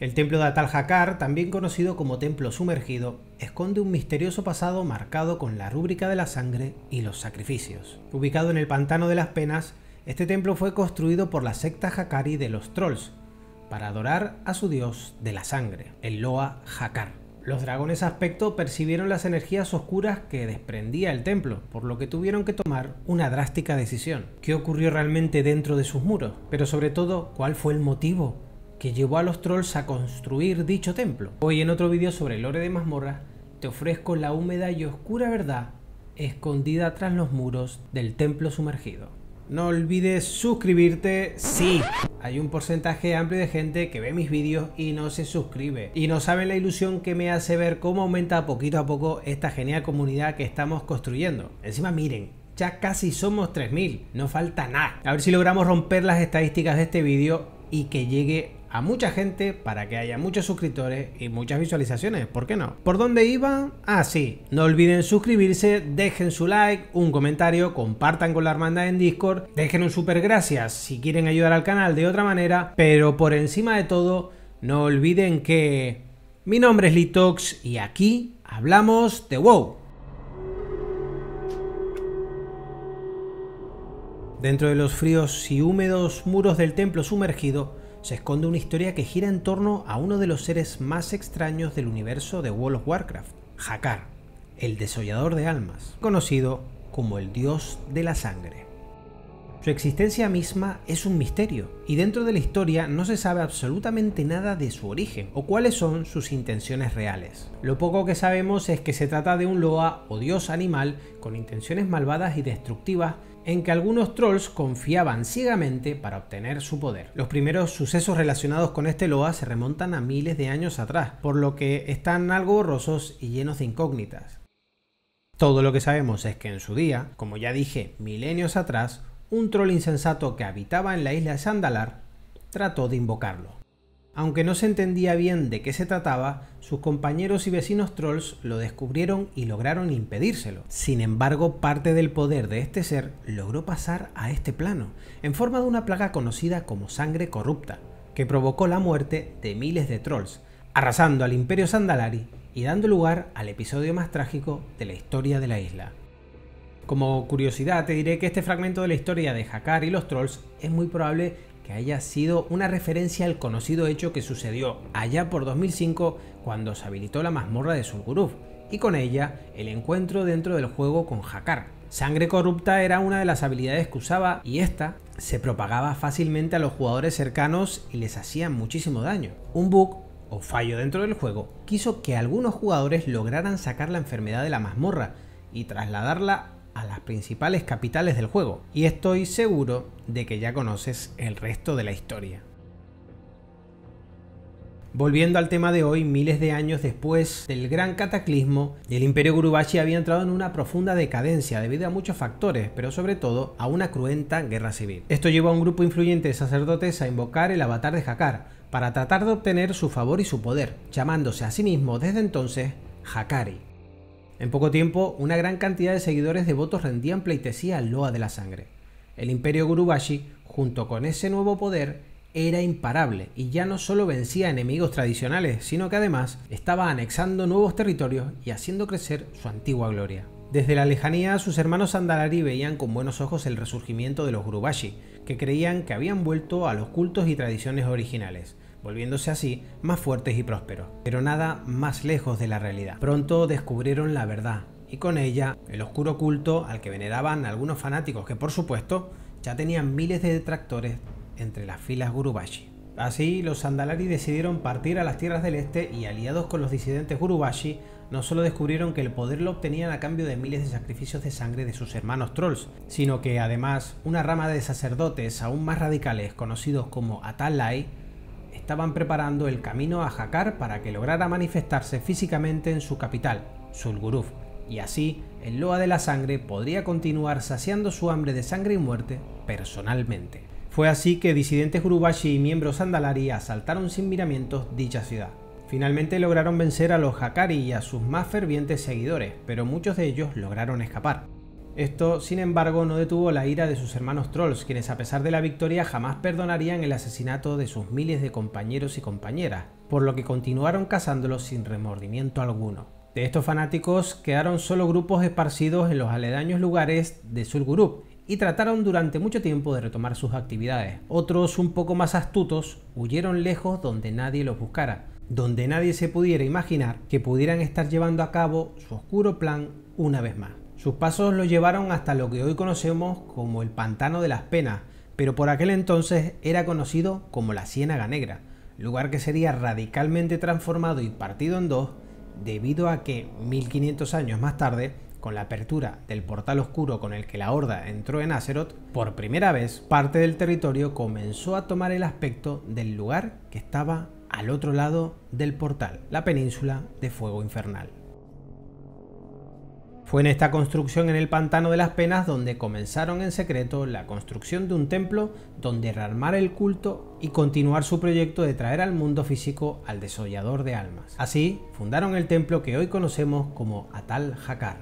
El templo de atal Hakar, también conocido como templo sumergido, esconde un misterioso pasado marcado con la rúbrica de la sangre y los sacrificios. Ubicado en el pantano de las penas, este templo fue construido por la secta Hakari de los trolls, para adorar a su dios de la sangre, el Loa Hakar. Los dragones aspecto percibieron las energías oscuras que desprendía el templo, por lo que tuvieron que tomar una drástica decisión. ¿Qué ocurrió realmente dentro de sus muros? Pero sobre todo, ¿cuál fue el motivo que llevó a los trolls a construir dicho templo. Hoy en otro vídeo sobre el lore de mazmorra te ofrezco la húmeda y oscura verdad escondida tras los muros del templo sumergido. No olvides suscribirte, sí, hay un porcentaje amplio de gente que ve mis vídeos y no se suscribe. Y no saben la ilusión que me hace ver cómo aumenta poquito a poco esta genial comunidad que estamos construyendo. Encima miren, ya casi somos 3.000, no falta nada. A ver si logramos romper las estadísticas de este vídeo y que llegue a mucha gente para que haya muchos suscriptores y muchas visualizaciones, ¿por qué no? ¿Por dónde iba? Ah, sí, no olviden suscribirse, dejen su like, un comentario, compartan con la hermandad en Discord, dejen un super gracias si quieren ayudar al canal de otra manera, pero por encima de todo, no olviden que mi nombre es Litox y aquí hablamos de WoW. Dentro de los fríos y húmedos muros del templo sumergido, se esconde una historia que gira en torno a uno de los seres más extraños del universo de World of Warcraft, Hakar, el desollador de almas, conocido como el dios de la sangre. Su existencia misma es un misterio, y dentro de la historia no se sabe absolutamente nada de su origen o cuáles son sus intenciones reales. Lo poco que sabemos es que se trata de un loa o dios animal con intenciones malvadas y destructivas en que algunos trolls confiaban ciegamente para obtener su poder. Los primeros sucesos relacionados con este loa se remontan a miles de años atrás, por lo que están algo borrosos y llenos de incógnitas. Todo lo que sabemos es que en su día, como ya dije milenios atrás, un troll insensato que habitaba en la isla de Sandalar trató de invocarlo. Aunque no se entendía bien de qué se trataba, sus compañeros y vecinos trolls lo descubrieron y lograron impedírselo. Sin embargo, parte del poder de este ser logró pasar a este plano, en forma de una plaga conocida como sangre corrupta, que provocó la muerte de miles de trolls, arrasando al imperio Sandalari y dando lugar al episodio más trágico de la historia de la isla. Como curiosidad te diré que este fragmento de la historia de Hakkar y los trolls es muy probable que haya sido una referencia al conocido hecho que sucedió allá por 2005 cuando se habilitó la mazmorra de sunguruf y con ella el encuentro dentro del juego con Hakar. Sangre corrupta era una de las habilidades que usaba y esta se propagaba fácilmente a los jugadores cercanos y les hacía muchísimo daño. Un bug o fallo dentro del juego quiso que algunos jugadores lograran sacar la enfermedad de la mazmorra y trasladarla a las principales capitales del juego, y estoy seguro de que ya conoces el resto de la historia. Volviendo al tema de hoy, miles de años después del gran cataclismo, el imperio Gurubashi había entrado en una profunda decadencia debido a muchos factores, pero sobre todo a una cruenta guerra civil. Esto llevó a un grupo influyente de sacerdotes a invocar el avatar de Hakar para tratar de obtener su favor y su poder, llamándose a sí mismo desde entonces Hakari. En poco tiempo, una gran cantidad de seguidores devotos rendían pleitesía al Loa de la Sangre. El imperio Gurubashi, junto con ese nuevo poder, era imparable y ya no solo vencía enemigos tradicionales, sino que además estaba anexando nuevos territorios y haciendo crecer su antigua gloria. Desde la lejanía, sus hermanos Andalari veían con buenos ojos el resurgimiento de los Gurubashi, que creían que habían vuelto a los cultos y tradiciones originales, volviéndose así más fuertes y prósperos, pero nada más lejos de la realidad. Pronto descubrieron la verdad y con ella el oscuro culto al que veneraban algunos fanáticos que por supuesto ya tenían miles de detractores entre las filas Gurubashi. Así, los Sandalari decidieron partir a las tierras del este y aliados con los disidentes Gurubashi, no solo descubrieron que el poder lo obtenían a cambio de miles de sacrificios de sangre de sus hermanos trolls, sino que además una rama de sacerdotes aún más radicales conocidos como Atalai estaban preparando el camino a Jakar para que lograra manifestarse físicamente en su capital, Sulguruf, y así el Loa de la Sangre podría continuar saciando su hambre de sangre y muerte personalmente. Fue así que disidentes Urubashi y miembros Andalari asaltaron sin miramientos dicha ciudad. Finalmente lograron vencer a los Hakari y a sus más fervientes seguidores, pero muchos de ellos lograron escapar. Esto, sin embargo, no detuvo la ira de sus hermanos trolls, quienes a pesar de la victoria jamás perdonarían el asesinato de sus miles de compañeros y compañeras, por lo que continuaron cazándolos sin remordimiento alguno. De estos fanáticos quedaron solo grupos esparcidos en los aledaños lugares de Sulgurup y trataron durante mucho tiempo de retomar sus actividades. Otros, un poco más astutos, huyeron lejos donde nadie los buscara, donde nadie se pudiera imaginar que pudieran estar llevando a cabo su oscuro plan una vez más. Sus pasos lo llevaron hasta lo que hoy conocemos como el Pantano de las Penas, pero por aquel entonces era conocido como la Ciénaga Negra, lugar que sería radicalmente transformado y partido en dos debido a que 1500 años más tarde, con la apertura del portal oscuro con el que la Horda entró en Azeroth, por primera vez parte del territorio comenzó a tomar el aspecto del lugar que estaba al otro lado del portal, la península de Fuego Infernal. Fue en esta construcción en el Pantano de las Penas donde comenzaron en secreto la construcción de un templo donde rearmar el culto y continuar su proyecto de traer al mundo físico al desollador de almas. Así, fundaron el templo que hoy conocemos como Atal Hakar.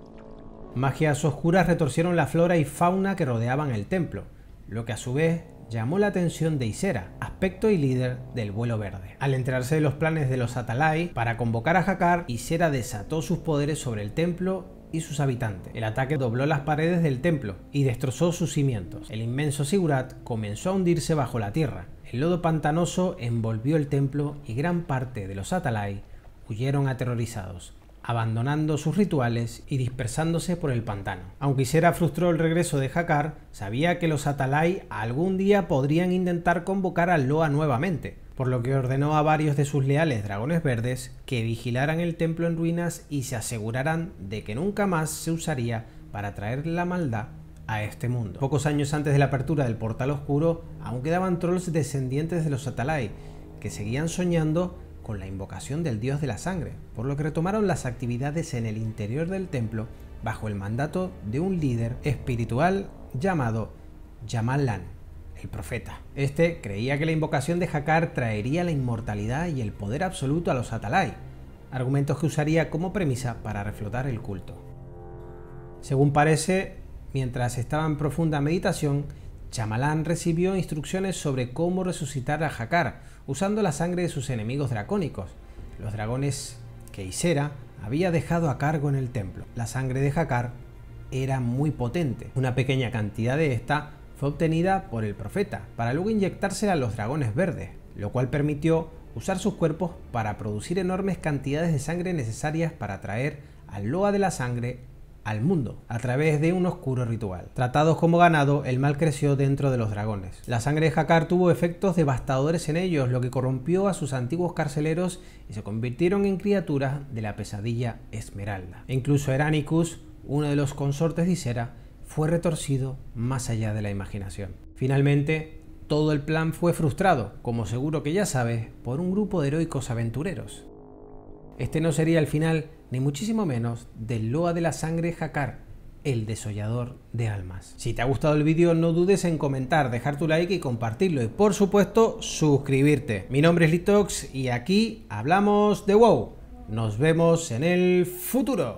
Magias oscuras retorcieron la flora y fauna que rodeaban el templo, lo que a su vez llamó la atención de Isera, aspecto y líder del vuelo verde. Al enterarse de los planes de los Atalai para convocar a Hakar, Isera desató sus poderes sobre el templo y sus habitantes. El ataque dobló las paredes del templo y destrozó sus cimientos. El inmenso Sigurat comenzó a hundirse bajo la tierra. El lodo pantanoso envolvió el templo y gran parte de los Atalai huyeron aterrorizados abandonando sus rituales y dispersándose por el pantano. Aunque Isera frustró el regreso de Hakar, sabía que los Atalai algún día podrían intentar convocar a Loa nuevamente, por lo que ordenó a varios de sus leales dragones verdes que vigilaran el templo en ruinas y se aseguraran de que nunca más se usaría para traer la maldad a este mundo. Pocos años antes de la apertura del portal oscuro, aún quedaban trolls descendientes de los Atalai, que seguían soñando con la invocación del dios de la sangre, por lo que retomaron las actividades en el interior del templo bajo el mandato de un líder espiritual llamado Yamalan el profeta. Este creía que la invocación de Hakkar traería la inmortalidad y el poder absoluto a los Atalai, argumentos que usaría como premisa para reflotar el culto. Según parece, mientras estaba en profunda meditación, Chamalán recibió instrucciones sobre cómo resucitar a Hakkar usando la sangre de sus enemigos dracónicos, los dragones que Isera había dejado a cargo en el templo. La sangre de Hakkar era muy potente. Una pequeña cantidad de esta fue obtenida por el profeta para luego inyectársela a los dragones verdes, lo cual permitió usar sus cuerpos para producir enormes cantidades de sangre necesarias para traer al Loa de la Sangre al mundo a través de un oscuro ritual. Tratados como ganado, el mal creció dentro de los dragones. La sangre de Jacar tuvo efectos devastadores en ellos, lo que corrompió a sus antiguos carceleros y se convirtieron en criaturas de la pesadilla Esmeralda. E incluso Eranicus, uno de los consortes de Isera, fue retorcido más allá de la imaginación. Finalmente, todo el plan fue frustrado, como seguro que ya sabes, por un grupo de heroicos aventureros. Este no sería el final, ni muchísimo menos, del Loa de la Sangre Jacar, el desollador de almas. Si te ha gustado el vídeo, no dudes en comentar, dejar tu like y compartirlo. Y por supuesto, suscribirte. Mi nombre es Litox y aquí hablamos de WoW. Nos vemos en el futuro.